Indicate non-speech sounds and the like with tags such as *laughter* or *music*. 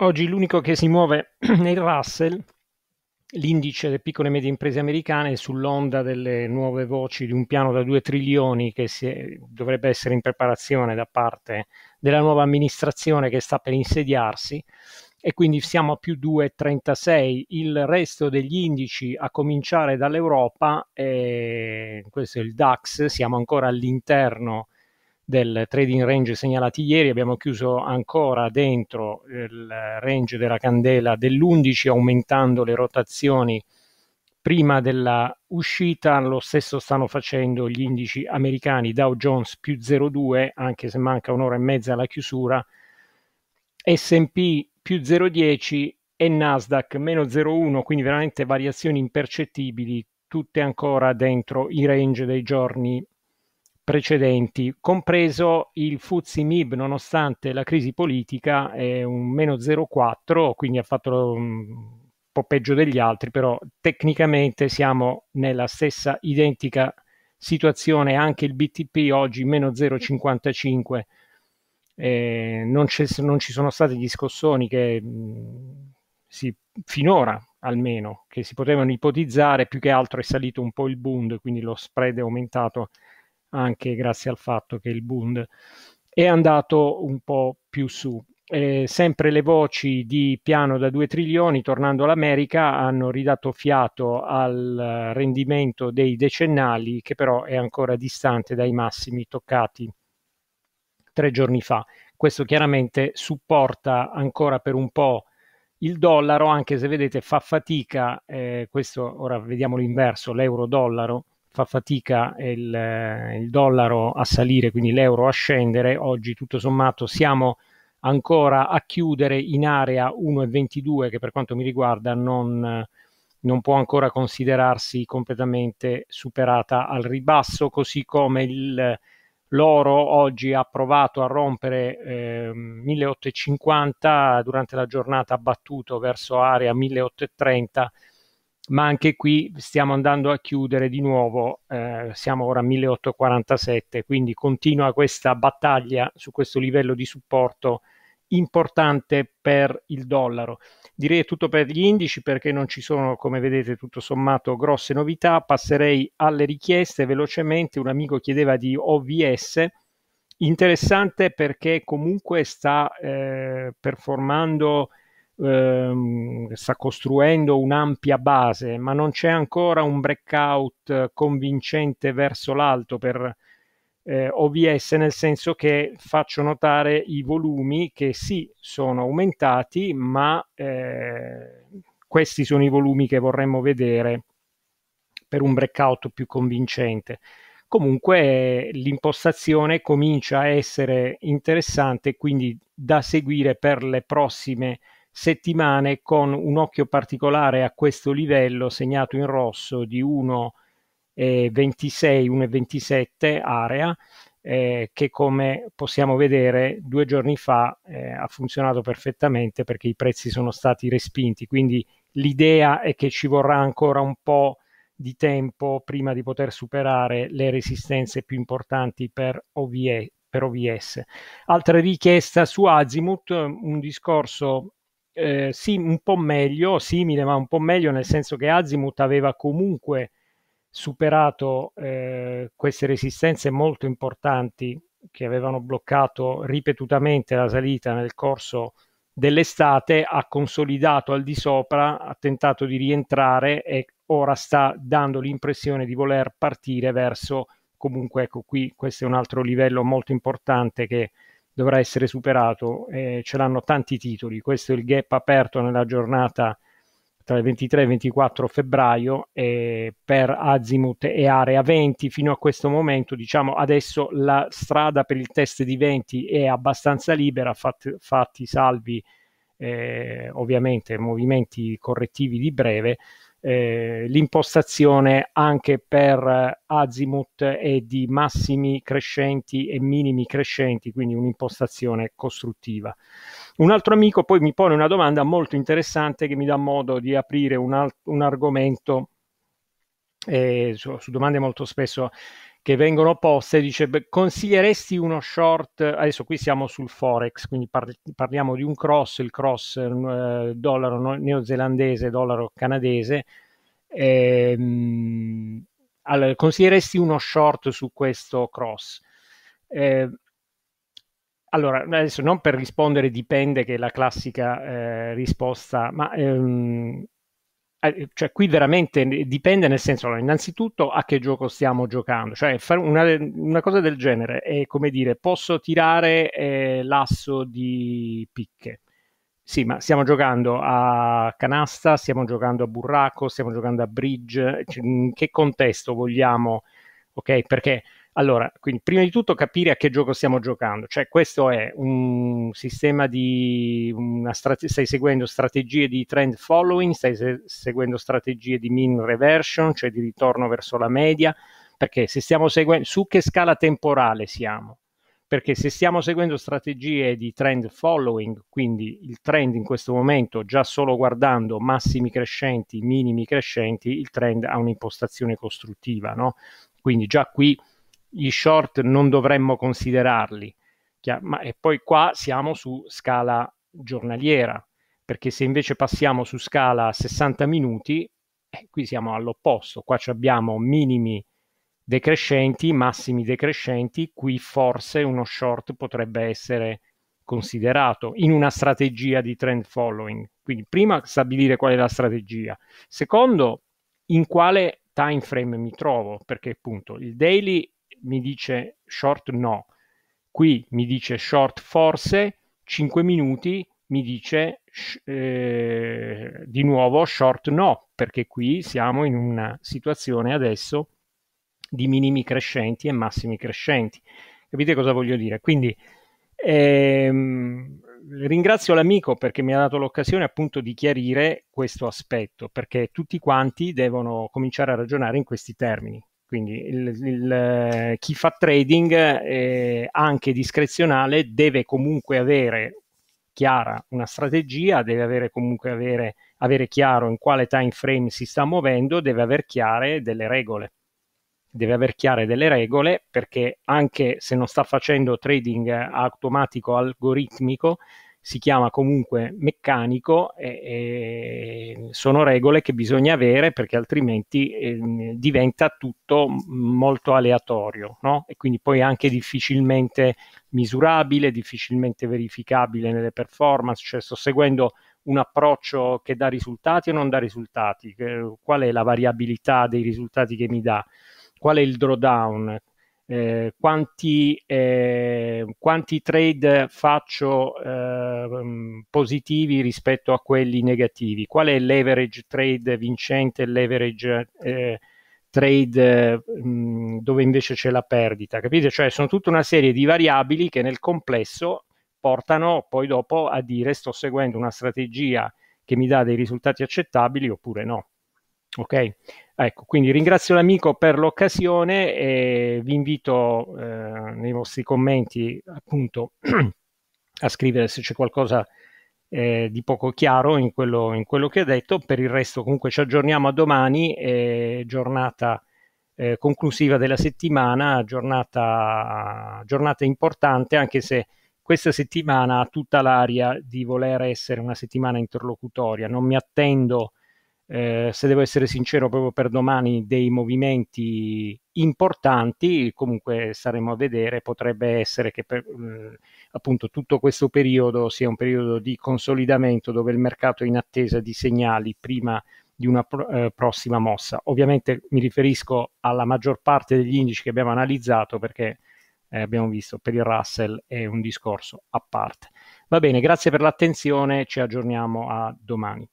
Oggi l'unico che si muove nel *clears throat* Russell, l'indice delle piccole e medie imprese americane, sull'onda delle nuove voci di un piano da 2 trilioni che è, dovrebbe essere in preparazione da parte della nuova amministrazione che sta per insediarsi e quindi siamo a più 2,36. Il resto degli indici, a cominciare dall'Europa, eh, questo è il DAX, siamo ancora all'interno del trading range segnalati ieri, abbiamo chiuso ancora dentro il range della candela dell'11 aumentando le rotazioni prima della uscita, lo stesso stanno facendo gli indici americani Dow Jones più 0,2 anche se manca un'ora e mezza alla chiusura, SP più 0,10 e Nasdaq meno 0,1, quindi veramente variazioni impercettibili, tutte ancora dentro i range dei giorni precedenti, compreso il Fuzzi MIB nonostante la crisi politica è un meno 0,4, quindi ha fatto mm, un po' peggio degli altri, però tecnicamente siamo nella stessa identica situazione, anche il BTP oggi meno 0,55. Eh, non, non, ci sono stati gli scossoni che mh, mm, si, finora almeno che si potevano ipotizzare, più che altro è salito un po' il Bund, quindi lo spread è aumentato anche grazie al fatto che il Bund è andato un po' più su. Eh, sempre le voci di piano da 2 trilioni, tornando all'America, hanno ridato fiato al rendimento dei decennali, che però è ancora distante dai massimi toccati tre giorni fa. Questo chiaramente supporta ancora per un po' il dollaro, anche se vedete fa fatica, eh, questo ora vediamo l'inverso, l'euro-dollaro, fa fatica il, il dollaro a salire, quindi l'euro a scendere, oggi tutto sommato siamo ancora a chiudere in area 1,22 che per quanto mi riguarda non, non, può ancora considerarsi completamente superata al ribasso, così come il, l'oro oggi ha provato a rompere eh, 1850, durante la giornata ha battuto verso area 1830 ma anche qui stiamo andando a chiudere di nuovo, eh, siamo ora a 1847, quindi continua questa battaglia su questo livello di supporto importante per il dollaro. Direi tutto per gli indici perché non ci sono, come vedete, tutto sommato grosse novità. Passerei alle richieste velocemente. Un amico chiedeva di OVS, interessante perché comunque sta eh, performando ehm, sta costruendo un'ampia base, ma non c'è ancora un breakout convincente verso l'alto per eh, OVS, nel senso che faccio notare i volumi che sì, sono aumentati, ma eh, questi sono i volumi che vorremmo vedere per un breakout più convincente comunque l'impostazione comincia a essere interessante, quindi da seguire per le prossime settimane con un occhio particolare a questo livello segnato in rosso di 1,26, 1,27 eh, area eh, che come possiamo vedere due giorni fa eh, ha funzionato perfettamente perché i prezzi sono stati respinti. Quindi l'idea è che ci vorrà ancora un po' di tempo prima di poter superare le resistenze più importanti per, OVE, per OVS. Altra richiesta su Azimut, eh, un discorso eh, sì, un po' meglio, simile ma un po' meglio nel senso che Azimuth aveva comunque superato eh, queste resistenze molto importanti che avevano bloccato ripetutamente la salita nel corso dell'estate, ha consolidato al di sopra, ha tentato di rientrare e ora sta dando l'impressione di voler partire verso comunque ecco qui questo è un altro livello molto importante che dovrà essere superato. Eh, ce l'hanno tanti titoli, questo è il gap aperto nella giornata tra il 23 e il 24 febbraio eh, per Azimut e Area 20 fino a questo momento diciamo adesso la strada per il test di 20 è abbastanza libera fat- fatti salvi eh, ovviamente movimenti correttivi di breve eh, l'impostazione anche per azimut è di massimi crescenti e minimi crescenti, quindi un'impostazione costruttiva. Un altro amico poi mi pone una domanda molto interessante che mi dà modo di aprire un, alt- un argomento eh, su, su domande molto spesso che vengono poste, dice consiglieresti uno short, adesso qui siamo sul forex, quindi par- parliamo di un cross, il cross eh, dollaro no- neozelandese, dollaro canadese, ehm, allora, consiglieresti uno short su questo cross? Eh, allora, adesso non per rispondere dipende che è la classica eh, risposta, ma ehm, eh, cioè qui veramente dipende nel senso, allora, innanzitutto a che gioco stiamo giocando, cioè fare una, una cosa del genere è come dire posso tirare eh, l'asso di picche, sì ma stiamo giocando a canasta, stiamo giocando a burraco, stiamo giocando a bridge, cioè, in che contesto vogliamo, ok perché allora, quindi prima di tutto capire a che gioco stiamo giocando, cioè questo è un sistema di, strate- stai seguendo strategie di trend following, stai se- seguendo strategie di mean reversion, cioè di ritorno verso la media, perché se stiamo seguendo, su che scala temporale siamo? Perché se stiamo seguendo strategie di trend following, quindi il trend in questo momento già solo guardando massimi crescenti, minimi crescenti, il trend ha un'impostazione costruttiva, no? Quindi già qui gli short non dovremmo considerarli. Ma, e poi qua siamo su scala giornaliera, perché se invece passiamo su scala 60 minuti, eh, qui siamo all'opposto, qua abbiamo minimi decrescenti, massimi decrescenti, qui forse uno short potrebbe essere considerato in una strategia di trend following. Quindi prima stabilire qual è la strategia, secondo in quale time frame mi trovo, perché appunto il daily mi dice short no, qui mi dice short forse, 5 minuti mi dice eh, di nuovo short no, perché qui siamo in una situazione adesso di minimi crescenti e massimi crescenti. Capite cosa voglio dire? Quindi ehm, ringrazio l'amico perché mi ha dato l'occasione appunto di chiarire questo aspetto, perché tutti quanti devono cominciare a ragionare in questi termini. Quindi il, il, eh, chi fa trading eh, anche discrezionale deve comunque avere chiara una strategia, deve avere comunque avere, avere chiaro in quale time frame si sta muovendo, deve avere chiare delle regole. Deve avere chiare delle regole perché anche se non sta facendo trading automatico algoritmico, si chiama comunque meccanico e, e sono regole che bisogna avere perché altrimenti eh, diventa tutto molto aleatorio no? e quindi poi anche difficilmente misurabile, difficilmente verificabile nelle performance, cioè sto seguendo un approccio che dà risultati o non dà risultati, qual è la variabilità dei risultati che mi dà, qual è il drawdown, eh, quanti, eh, quanti, trade faccio eh, positivi rispetto a quelli negativi, qual è l'average trade vincente e l'average eh, trade mh, mm, dove invece c'è la perdita, capite? Cioè sono tutta una serie di variabili che nel complesso portano poi dopo a dire sto seguendo una strategia che mi dà dei risultati accettabili oppure no. Ok? Ecco, quindi ringrazio l'amico per l'occasione e vi invito eh, nei vostri commenti appunto *clears throat* a scrivere se c'è qualcosa eh, di poco chiaro in quello, in quello, che ha detto. Per il resto comunque ci aggiorniamo a domani, eh, giornata conclusiva della settimana, giornata, giornata importante anche se questa settimana ha tutta l'aria di voler essere una settimana interlocutoria. Non mi attendo eh, se devo essere sincero, proprio per domani dei movimenti importanti, comunque saremo a vedere, potrebbe essere che per, mh, mm, appunto tutto questo periodo sia un periodo di consolidamento dove il mercato è in attesa di segnali prima di una pro- eh, prossima mossa. Ovviamente mi riferisco alla maggior parte degli indici che abbiamo analizzato perché eh, abbiamo visto per il Russell è un discorso a parte. Va bene, grazie per l'attenzione, ci aggiorniamo a domani.